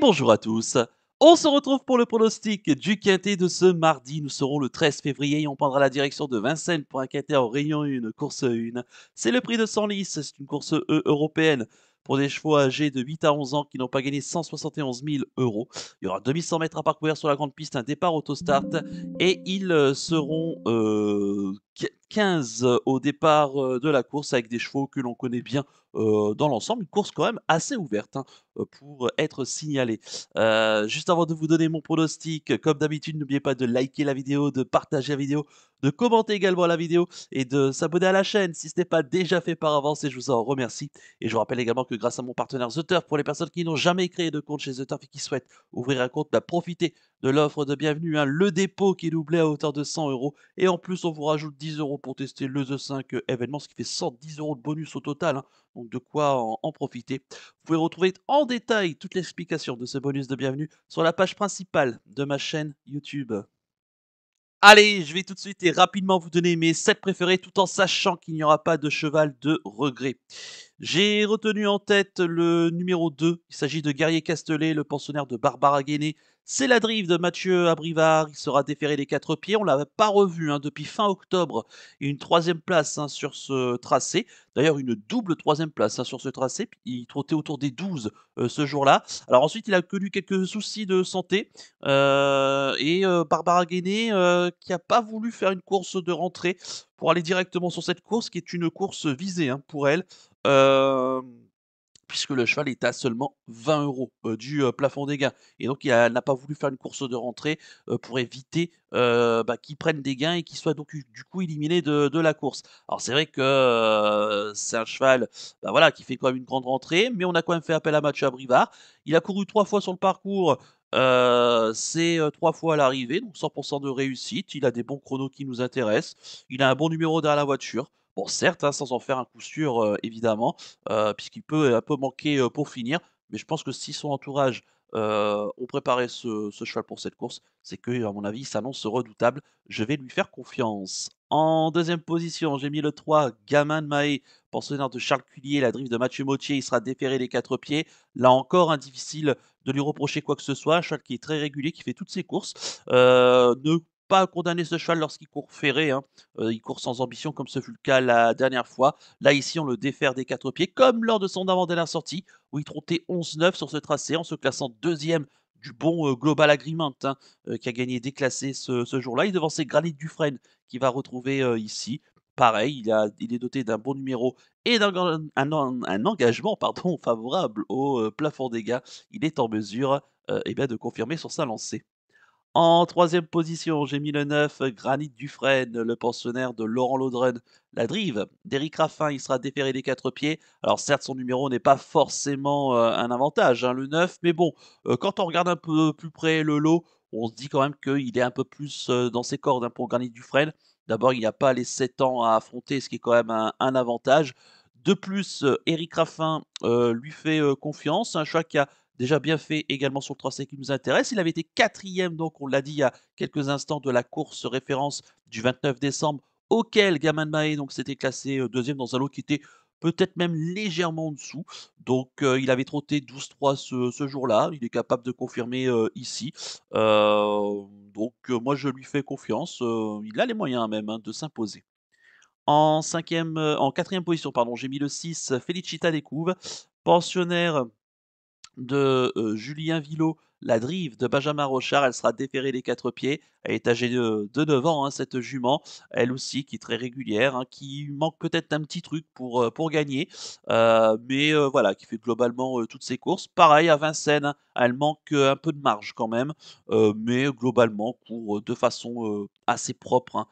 bonjour à tous. On se retrouve pour le pronostic du quintet de ce mardi. Nous serons le 13 février et on prendra la direction de Vincennes pour un quintet en rayon 1, course 1. C'est le prix de 100 lice c'est une course euh, européenne pour des chevaux âgés de 8 à 11 ans qui n'ont pas gagné 171 000 euros. Il y aura 2100 mètres à parcourir sur la grande piste, un départ autostart et ils euh, seront 15 euh, au départ de la course avec des chevaux que l'on connaît bien euh, dans l'ensemble, une course quand même assez ouverte hein, euh, pour être signalée. Euh, juste avant de vous donner mon pronostic, comme d'habitude, n'oubliez pas de liker la vidéo, de partager la vidéo, de commenter également la vidéo et de s'abonner à la chaîne si ce n'est pas déjà fait par avance et je vous en remercie. Et je vous rappelle également que grâce à mon partenaire The Turf, pour les personnes qui n'ont jamais créé de compte chez The Turf et qui souhaitent ouvrir un compte, bah, profitez de l'offre de bienvenue, hein. le dépôt qui est doublé à hauteur de 100 euros. Et en plus, on vous rajoute 10 euros pour tester le The 5 événement, ce qui fait 110 euros de bonus au total. Hein de quoi en, profiter. Vous pouvez retrouver en détail toute l'explication de ce bonus de bienvenue sur la page principale de ma chaîne YouTube. Allez, je vais tout de suite et rapidement vous donner mes 7 préférés tout en sachant qu'il n'y aura pas de cheval de regret. J'ai retenu en tête le numéro 2, il s'agit de Guerrier Castellet, le pensionnaire de Barbara Guéné, c'est la drive de Mathieu Abrivard. Il sera déféré des quatre pieds. On ne l'a pas revu hein, depuis fin octobre. Une troisième place hein, sur ce tracé. D'ailleurs, une double troisième place hein, sur ce tracé. Il trottait autour des 12 euh, ce jour-là. Alors ensuite, il a connu quelques soucis de santé. Euh, et euh, Barbara Guéné, qui n'a pas voulu faire une course de rentrée pour aller directement sur cette course, qui est une course visée pour elle puisque le cheval est à seulement 20 euros euh, du euh, plafond des gains. Et donc, il n'a pas voulu faire une course de rentrée euh, pour éviter bah, qu'il prenne des gains et qu'il soit donc du coup éliminé de, la course. Alors, c'est vrai que c'est un cheval bah, voilà, qui fait quand même une grande rentrée, mais on a quand même fait appel à à Brivard. Il a couru trois fois sur le parcours. c'est trois fois à l'arrivée, donc 100% de réussite. Il a des bons chronos qui nous intéressent. Il a un bon numéro derrière la voiture. Bon, certes, hein, sans en faire un coup sûr, euh, évidemment, euh, puisqu'il peut un peu manquer euh, pour finir. Mais je pense que si son entourage ont préparé ce, cheval pour cette course, c'est que, à mon avis, il s'annonce redoutable. Je vais lui faire confiance. En deuxième position, j'ai mis le 3, Gamin de Mahé, pensionnaire de Charles Cullier, la drive de Mathieu Mautier. Il sera déféré les quatre pieds. Là encore, un hein, difficile de lui reprocher quoi que ce soit. Un cheval qui est très régulier, qui fait toutes ses courses pas condamner ce cheval lorsqu'il court ferré. Hein. Euh, il court sans ambition comme ce fut le cas la dernière fois. Là, ici, on le défère des quatre pieds, comme lors de son avant-dernière sortie, où il trottait 11-9 sur ce tracé en se classant deuxième du bon euh, Global Agreement hein, euh, qui a gagné déclassé ce, jour-là. Il devançait Granit Dufresne qui va retrouver ici. Pareil, il, est doté d'un bon numéro et d'un un, engagement pardon, favorable au plafond des gars. Il est en mesure eh de confirmer sur sa lancée. En troisième position, j'ai mis le 9, Granit Dufresne, le pensionnaire de Laurent Laudren. La drive d'Eric Raffin, il sera déféré des quatre pieds. Alors certes, son numéro n'est pas forcément euh, un avantage, hein, le 9, mais bon, euh, quand on regarde un peu plus près le lot, on se dit quand même qu'il est un peu plus euh, dans ses cordes hein, pour Granit Dufresne. D'abord, il n'a pas les 7 ans à affronter, ce qui est quand même un, avantage. De plus, Eric Raffin lui fait confiance, un choix qui a déjà bien fait également sur le tracé qui nous intéresse. Il avait été quatrième, donc on l'a dit il y a quelques instants, de la course référence du 29 décembre, auquel Gaman Mae s'était classé euh, deuxième dans un lot qui était peut-être même légèrement en dessous. Donc euh, il avait trotté 12-3 ce, jour-là, il est capable de confirmer euh, ici. donc moi je lui fais confiance, il a les moyens même hein, de s'imposer. En, en quatrième position, pardon, j'ai mis le 6, Felicita Découve, pensionnaire de Julien Villot, la drive de Benjamin Rochard, elle sera déférée des quatre pieds. Elle est âgée de, 9 ans, hein, cette jument. Elle aussi, qui est très régulière, hein, qui manque peut-être un petit truc pour, pour gagner. mais voilà, qui fait globalement toutes ses courses. Pareil à Vincennes, hein. elle manque un peu de marge quand même. mais globalement, court de façon assez propre.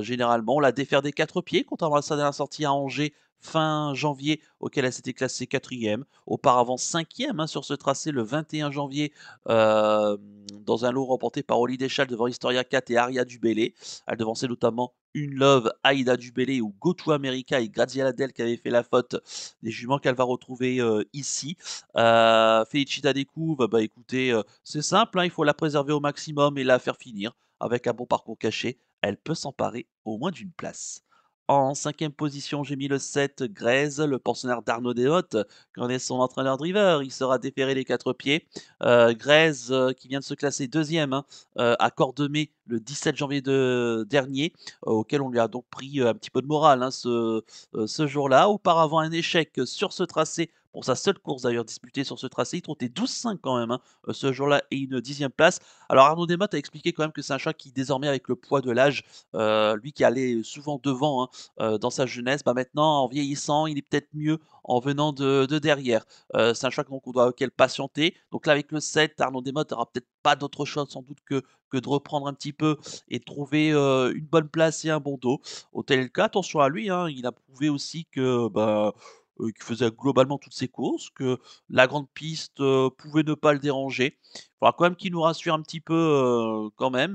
généralement, on la défère des quatre pieds, contrairement à sa dernière sortie à Angers fin janvier, auquel elle s'était classée quatrième, auparavant cinquième hein, sur ce tracé le 21 janvier euh, dans un lot remporté par Oli Deschal devant Historia 4 et Aria Dubélé. Elle devançait notamment une Love, Aida Dubélé ou Go to America et Grazia Del qui avait fait la faute des juments qu'elle va retrouver euh, ici. Euh, Felicita découvre, bah écoutez, euh, c'est simple, hein, il faut la préserver au maximum et la faire finir. Avec un bon parcours caché, elle peut s'emparer au moins d'une place. En cinquième position, j'ai mis le 7 Grèze, le pensionnaire d'Arnaud Deshautes, qui en est son entraîneur driver. Il sera déféré les quatre pieds. Euh, Grèze, euh, qui vient de se classer deuxième à hein, euh, à Cordemais le 17 janvier dernier, euh, auquel on lui a donc pris un petit peu de morale hein, ce, ce jour-là. Auparavant, un échec sur ce tracé pour sa seule course d'ailleurs disputée sur ce tracé. Il trottait 12-5 quand même hein, euh, ce jour-là et une dixième place. Alors Arnaud Demotte a expliqué quand même que c'est un chat qui désormais avec le poids de l'âge, euh, lui qui allait souvent devant hein, euh, dans sa jeunesse, bah, maintenant en vieillissant, il est peut-être mieux en venant de, derrière. c'est un donc qu'on doit auquel patienter. Donc là, avec le 7, Arnaud Demotte n'aura peut-être pas d'autre choix sans doute que, de reprendre un petit peu et de trouver une bonne place et un bon dos. Au tel cas, attention à lui, hein, il a prouvé aussi que... Bah, euh, qui faisait globalement toutes ses courses, que la grande piste euh, pouvait ne pas le déranger. Il faudra quand même qu'il nous rassure un petit peu euh, quand même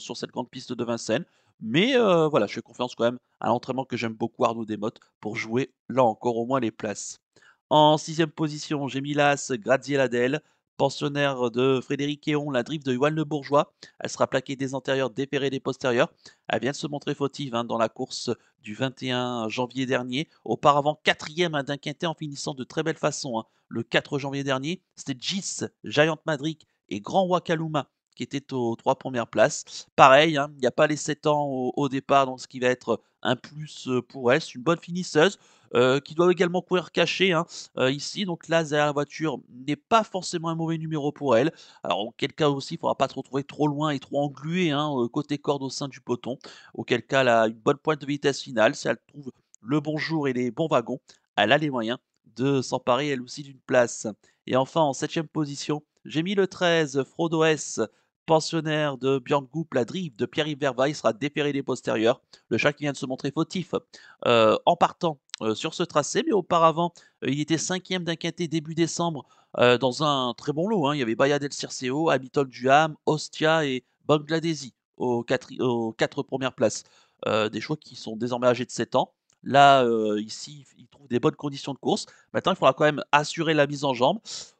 sur cette grande piste de Vincennes. Mais voilà, je fais confiance quand même à l'entraînement que j'aime beaucoup Arnaud Desmottes pour jouer là encore au moins les places. En sixième position, j'ai mis l'As Adel, pensionnaire de Frédéric Eon, la drift de Yoann Le Bourgeois. Elle sera plaquée des antérieurs, dépérée des postérieurs. Elle vient de se montrer fautive hein, dans la course du 21 janvier dernier. Auparavant, quatrième à d'un quintet en finissant de très belle façon. Hein. Le 4 janvier dernier, c'était Gis, Giant Madrid et Grand Wakaluma était aux trois premières places. Pareil, hein, il n'y a pas les 7 ans au, départ, donc ce qui va être un plus euh, pour elle. C'est une bonne finisseuse. Euh, qui doit également courir cachée hein, euh, ici. Donc là, derrière la voiture n'est pas forcément un mauvais numéro pour elle. Alors, auquel cas aussi, il ne faudra pas se retrouver trop loin et trop englué hein, côté corde au sein du poton. Auquel cas, elle a une bonne pointe de vitesse finale. Si elle trouve le bon jour et les bons wagons, elle a les moyens de s'emparer elle aussi d'une place. Et enfin, en septième position, j'ai mis le 13, Frodo S, pensionnaire de Björn la drive de Pierre-Yves Vervaille sera déféré des postérieurs. Le chat qui vient de se montrer fautif euh, en partant euh, sur ce tracé, mais auparavant, euh, il était cinquième d'un quintet début décembre dans un très bon lot. Hein. Il y avait Bayadel El Circeo, Amitol Duham, Ostia et Bangladesi aux quatre, aux quatre premières places. des choix qui sont désormais âgés de 7 ans. Là, euh, ici, il trouve des bonnes conditions de course. Maintenant, il faudra quand même assurer la mise en jambe.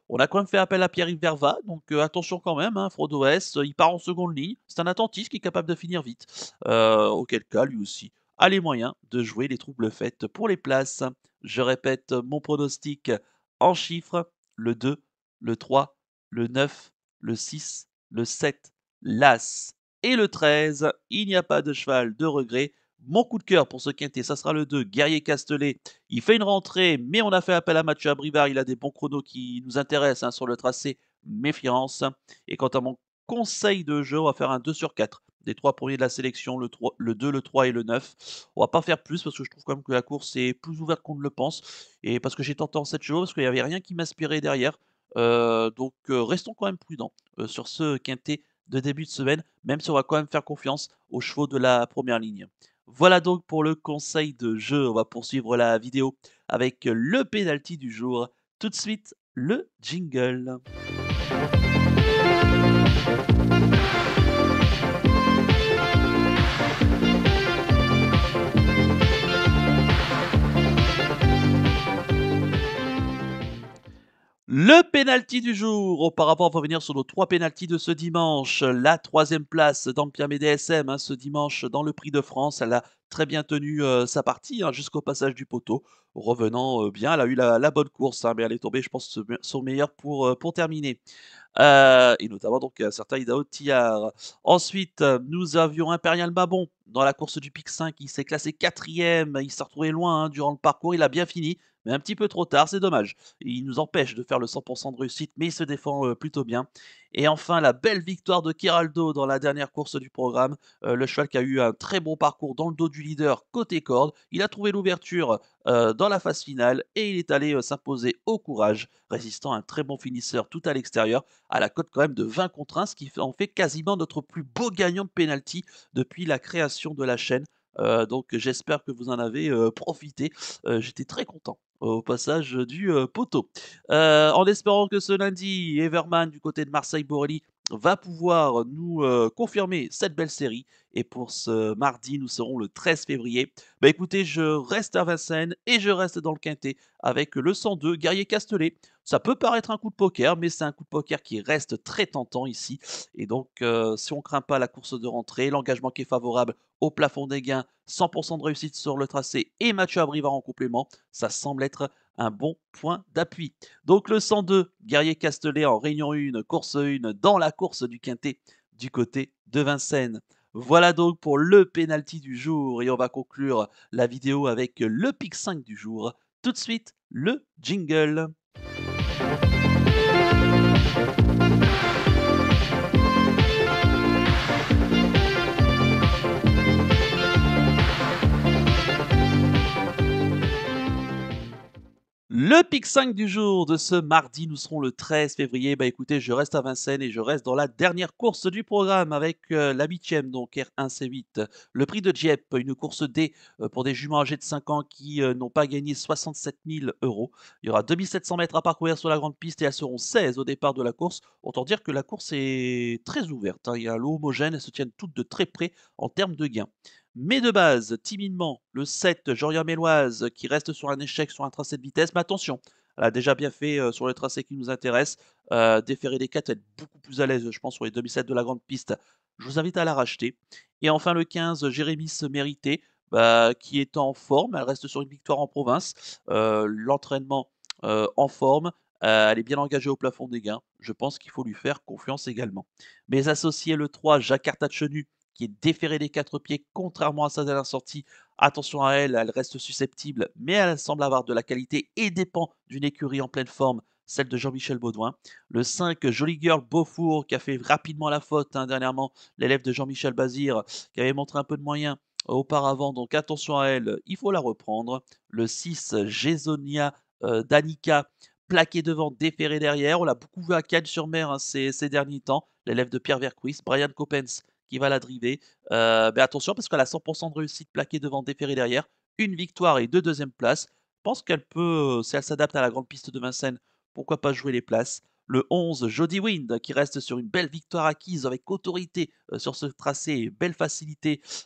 On a quand même fait appel à Pierre-Yves Verva, donc euh, attention quand même, hein, Frodo S, euh, il part en seconde ligne. C'est un attentif qui est capable de finir vite. auquel cas, lui aussi, a les moyens de jouer les troubles faites pour les places. Je répète mon pronostic en chiffres le 2, le 3, le 9, le 6, le 7, l'As et le 13. Il n'y a pas de cheval de regret. Mon coup de cœur pour ce quintet, ça sera le 2, Guerrier Castellet. Il fait une rentrée, mais on a fait appel à Mathieu Abrivar, Il a des bons chronos qui nous intéressent hein, sur le tracé. Méfiance. Et quant à mon conseil de jeu, on va faire un 2 sur 4 Les trois premiers de la sélection, le, 2, le 3 et le 9. On va pas faire plus parce que je trouve quand même que la course est plus ouverte qu'on ne le pense. Et parce que j'ai tenté cette chevaux, parce qu'il n'y avait rien qui m'inspirait derrière. Euh, donc euh, restons quand même prudents euh, sur ce quintet de début de semaine, même si on va quand même faire confiance aux chevaux de la première ligne. Voilà donc pour le conseil de jeu. On va poursuivre la vidéo avec le pénalty du jour. Tout de suite, le jingle. Le pénalty du jour. Auparavant, on va revenir sur nos trois pénaltys de ce dimanche. La troisième place dans MDSM hein, ce dimanche dans le Prix de France. Elle a très bien tenu euh, sa partie hein, jusqu'au passage du poteau. Revenant euh, bien, elle a eu la, bonne course, hein, mais elle est tombée, je pense, son meilleur pour, euh, pour terminer. et notamment donc certains certain Ensuite, nous avions impérial Mabon dans la course du Pic 5. Il s'est classé quatrième. Il s'est retrouvé loin hein, durant le parcours. Il a bien fini mais un petit peu trop tard, c'est dommage. Il nous empêche de faire le 100% de réussite, mais il se défend euh, plutôt bien. Et enfin, la belle victoire de Kiraldo dans la dernière course du programme. Euh, le cheval qui a eu un très bon parcours dans le dos du leader côté corde. Il a trouvé l'ouverture euh, dans la phase finale et il est allé s'imposer au courage, résistant à un très bon finisseur tout à l'extérieur, à la cote quand même de 20 contre 1, ce qui en fait quasiment notre plus beau gagnant de pénalty depuis la création de la chaîne. donc j'espère que vous en avez profité. J'étais très content au passage du euh, poteau. Euh, en espérant que ce lundi, Everman du côté de Marseille-Borelli va pouvoir nous euh, confirmer cette belle série. Et pour ce mardi, nous serons le 13 février. Bah écoutez, je reste à Vincennes et je reste dans le quintet avec le 102 Guerrier Castellet. Ça peut paraître un coup de poker, mais c'est un coup de poker qui reste très tentant ici. Et donc, euh, si on craint pas la course de rentrée, l'engagement qui est favorable au plafond des gains, 100% de réussite sur le tracé et Mathieu Abrivar en complément, ça semble être un bon point d'appui. Donc le 102, Guerrier Castellet en Réunion 1, course 1, dans la course du Quintet du côté de Vincennes. Voilà donc pour le penalty du jour et on va conclure la vidéo avec le pick 5 du jour. Tout de suite, le jingle. Le pic 5 du jour de ce mardi, nous serons le 13 février. Bah écoutez, je reste à Vincennes et je reste dans la dernière course du programme avec la euh, la huitième, donc R1 C8. Le prix de Dieppe, une course D euh, pour des juments âgés de 5 ans qui euh, n'ont pas gagné 67 000 euros. Il y aura 2700 mètres à parcourir sur la grande piste et elles seront 16 au départ de la course. Autant dire que la course est très ouverte. Hein. Il y a l'eau homogène, elles se tiennent toutes de très près en termes de gains. Mais de base, timidement, le 7, Jorian Méloise, qui reste sur un échec sur un tracé de vitesse. Mais attention, elle a déjà bien fait euh, sur le tracé qui nous intéresse. Euh, déférer les 4, elle est beaucoup plus à l'aise, je pense, sur les demi-sets de la grande piste. Je vous invite à la racheter. Et enfin, le 15, Jérémy Mérité, bah, qui est en forme. Elle reste sur une victoire en province. Euh, l'entraînement en forme. elle est bien engagée au plafond des gains. Je pense qu'il faut lui faire confiance également. Mais associés, le 3, Jacques Chenu, qui est déférée des quatre pieds, contrairement à sa dernière sortie. Attention à elle, elle reste susceptible, mais elle semble avoir de la qualité et dépend d'une écurie en pleine forme, celle de Jean-Michel Baudouin. Le 5, Jolie Girl Beaufour, qui a fait rapidement la faute hein, dernièrement, l'élève de Jean-Michel Bazir, qui avait montré un peu de moyens auparavant, donc attention à elle, il faut la reprendre. Le 6, Gésonia euh, Danica, plaqué devant, déferré derrière. On l'a beaucoup vu à Cannes-sur-Mer hein, ces, derniers temps. L'élève de Pierre Verquist, Brian Coppens, qui va la driver. Euh, attention, parce qu'elle a 100% de réussite plaquée devant Déferré derrière. Une victoire et deux deuxièmes places. Je pense qu'elle peut, euh, si elle s'adapte à la grande piste de Vincennes, pourquoi pas jouer les places. Le 11, Jody Wind, qui reste sur une belle victoire acquise avec autorité euh, sur ce tracé, belle facilité. Je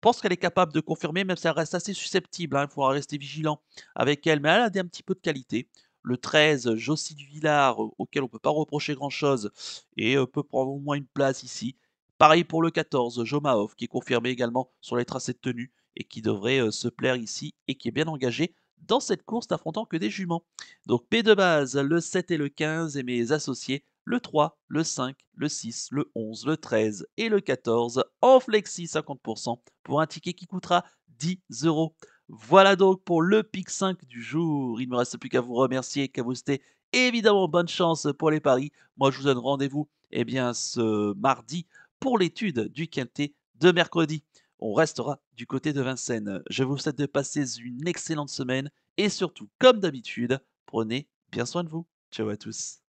pense qu'elle est capable de confirmer, même si elle reste assez susceptible. Hein. Il faudra rester vigilant avec elle, mais elle a un petit peu de qualité. Le 13, Josie Villard auquel on ne peut pas reprocher grand-chose, et peut prendre au moins une place ici. Pareil pour le 14, Jomaov, qui est confirmé également sur les tracés de tenue et qui devrait euh, se plaire ici et qui est bien engagé dans cette course n'affrontant que des juments. Donc P de base, le 7 et le 15 et mes associés, le 3, le 5, le 6, le 11, le 13 et le 14 en flexi 50% pour un ticket qui coûtera 10 euros. Voilà donc pour le pic 5 du jour. Il ne me reste plus qu'à vous remercier, qu'à vous souhaiter évidemment bonne chance pour les paris. Moi je vous donne rendez-vous eh bien ce mardi pour l'étude du quintet de mercredi. On restera du côté de Vincennes. Je vous souhaite de passer une excellente semaine et surtout, comme d'habitude, prenez bien soin de vous. Ciao à tous.